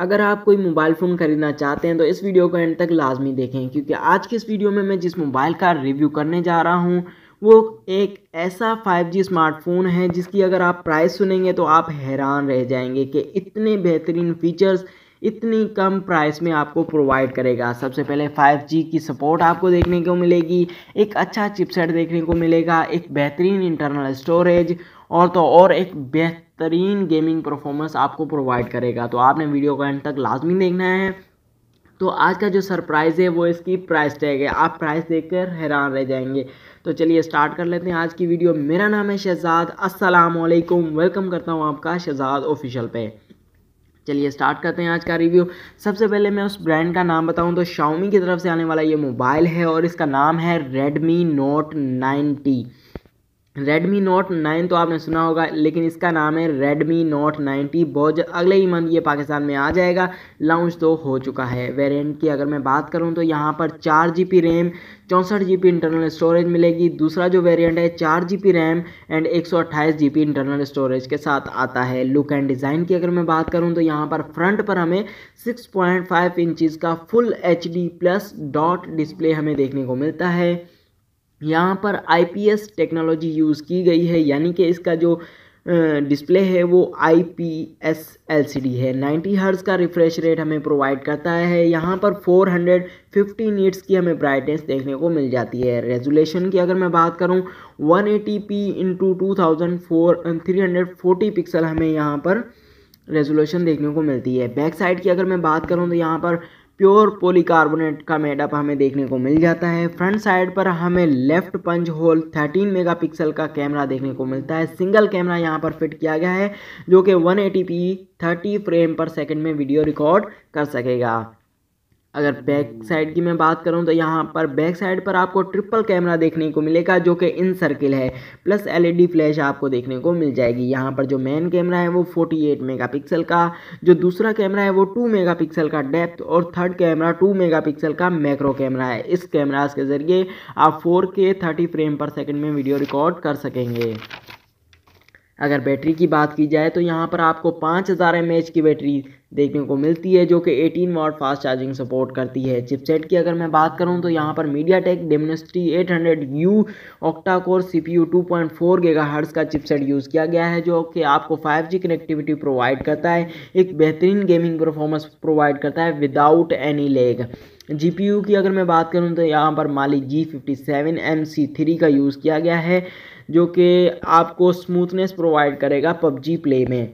अगर आप कोई मोबाइल फ़ोन ख़रीदना चाहते हैं तो इस वीडियो को एंड तक लाजमी देखें क्योंकि आज के इस वीडियो में मैं जिस मोबाइल का रिव्यू करने जा रहा हूँ वो एक ऐसा 5G स्मार्टफोन है जिसकी अगर आप प्राइस सुनेंगे तो आप हैरान रह जाएंगे कि इतने बेहतरीन फ़ीचर्स इतनी कम प्राइस में आपको प्रोवाइड करेगा सबसे पहले 5G की सपोर्ट आपको देखने को मिलेगी एक अच्छा चिपसेट देखने को मिलेगा एक बेहतरीन इंटरनल स्टोरेज और तो और एक बेहतरीन गेमिंग परफॉर्मेंस आपको प्रोवाइड करेगा तो आपने वीडियो को एंड तक लाजमी देखना है तो आज का जो सरप्राइज़ है वो इसकी प्राइस टैग है आप प्राइस देखकर हैरान रह जाएंगे तो चलिए स्टार्ट कर लेते हैं आज की वीडियो मेरा नाम है शहजाद अस्सलाम वालेकुम वेलकम करता हूँ आपका शहजाद ऑफिशियल पे चलिए स्टार्ट करते हैं आज का रिव्यू सबसे पहले मैं उस ब्रांड का नाम बताऊं तो शाओमी की तरफ से आने वाला ये मोबाइल है और इसका नाम है Redmi Note ninety Redmi Note nine तो आपने सुना होगा लेकिन इसका नाम है रेडमी नोट नाइन्टी बहुत अगले ही मंथ ये पाकिस्तान में आ जाएगा लॉन्च तो हो चुका है वेरिएंट की अगर मैं बात करूँ तो यहाँ पर चार जी पी रैम चौंसठ जी पी इंटरनल स्टोरेज मिलेगी दूसरा जो वेरिएंट है चार जी पी रैम एंड एक सौ अट्ठाईस जी पी इंटरनल स्टोरेज के साथ आता है लुक एंड डिज़ाइन की अगर मैं बात करूँ तो यहाँ पर फ्रंट पर हमें सिक्स पॉइंट फाइव इंचज़ का full H D plus dot display हमें देखने को मिलता है यहाँ पर आईपीएस टेक्नोलॉजी यूज़ की गई है यानी कि इसका जो डिस्प्ले है वो I P S L C D है 90 हर्स का रिफ्रेश रेट हमें प्रोवाइड करता है यहाँ पर 450 हंड्रेड नीट्स की हमें ब्राइटनेस देखने को मिल जाती है रेजोलेशन की अगर मैं बात करूँ 180p eighty P into two thousand pixel हमें यहाँ पर रेजोल्यूशन देखने को मिलती है बैक साइड की अगर मैं बात करूँ तो यहाँ पर प्योर पॉलीकार्बोनेट का मेडअप हमें देखने को मिल जाता है फ्रंट साइड पर हमें लेफ्ट पंच होल 13 मेगापिक्सल का कैमरा देखने को मिलता है सिंगल कैमरा यहाँ पर फिट किया गया है जो कि 180p 30 फ्रेम पर सेकंड में वीडियो रिकॉर्ड कर सकेगा अगर बैक साइड की मैं बात करूं तो यहाँ पर बैक साइड पर आपको ट्रिपल कैमरा देखने को मिलेगा जो कि इन सर्किल है प्लस एलईडी फ्लैश आपको देखने को मिल जाएगी यहाँ पर जो मेन कैमरा है वो 48 मेगापिक्सल का जो दूसरा कैमरा है वो 2 मेगापिक्सल का डेप्थ और थर्ड कैमरा 2 मेगापिक्सल का मैक्रो कैमरा है इस कैमराज के ज़रिए आप फोर के फ्रेम पर सेकेंड में वीडियो रिकॉर्ड कर सकेंगे अगर बैटरी की बात की जाए तो यहाँ पर आपको पाँच हज़ार एम की बैटरी देखने को मिलती है जो कि 18 वाट फास्ट चार्जिंग सपोर्ट करती है चिपसेट की अगर मैं बात करूँ तो यहाँ पर MediaTek Dimensity eight hundred U octa core C P U two point four gigahertz का चिपसेट यूज़ किया गया है जो कि आपको फाइव जी कनेक्टिविटी प्रोवाइड करता है एक बेहतरीन गेमिंग परफॉर्मेंस प्रोवाइड करता है without any lag G P U की अगर मैं बात करूँ तो यहाँ पर Mali G fifty seven M C three का यूज़ किया गया है जो कि आपको स्मूथनेस प्रोवाइड करेगा पबजी प्ले में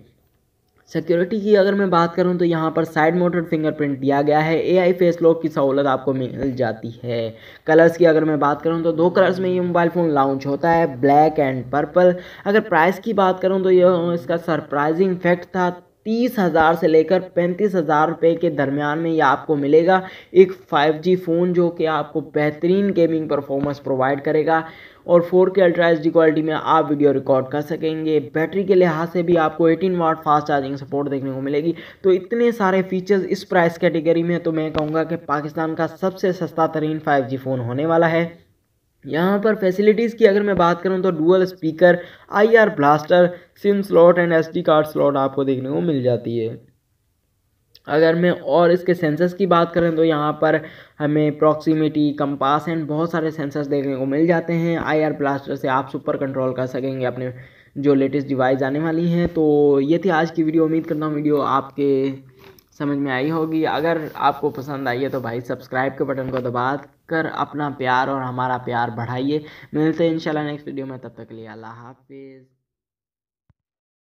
सिक्योरिटी की अगर मैं बात करूं तो यहाँ पर साइड मोटर फिंगरप्रिंट दिया गया है एआई फेस लॉक की सहूलत आपको मिल जाती है कलर्स की अगर मैं बात करूं तो दो कलर्स में ये मोबाइल फ़ोन लॉन्च होता है ब्लैक एंड पर्पल अगर प्राइस की बात करूं तो यह इसका सरप्राइजिंग फैक्ट था तीस हज़ार से लेकर पैंतीस हज़ार रुपये के दरमियान में ये आपको मिलेगा एक 5G फ़ोन जो कि आपको बेहतरीन गेमिंग परफॉर्मेंस प्रोवाइड करेगा और 4K अल्ट्रा एच क्वालिटी में आप वीडियो रिकॉर्ड कर सकेंगे बैटरी के लिहाज से भी आपको 18 वाट फास्ट चार्जिंग सपोर्ट देखने को मिलेगी तो इतने सारे फीचर्स इस प्राइस कैटेगरी में तो मैं कहूँगा कि पाकिस्तान का सबसे सस्ता तरीन फाइव फ़ोन होने वाला है यहाँ पर फैसिलिटीज़ की अगर मैं बात करूँ तो dual speaker IR blaster SIM slot and SD card slot आपको देखने को मिल जाती है अगर मैं और इसके सेंसर्स की बात करें तो यहाँ पर हमें प्रॉक्सीमिटी कंपास एंड बहुत सारे सेंसर्स देखने को मिल जाते हैं आईआर ब्लास्टर से आप सुपर कंट्रोल कर सकेंगे अपने जो लेटेस्ट डिवाइस आने वाली हैं तो ये थी आज की वीडियो उम्मीद करता हूँ वीडियो आपके समझ में आई होगी अगर आपको पसंद आई है तो भाई सब्सक्राइब के बटन को दबा कर अपना प्यार और हमारा प्यार बढ़ाइए मिलते हैं इंशाल्लाह नेक्स्ट वीडियो में तब तक के लिए अल्लाह हाफिज़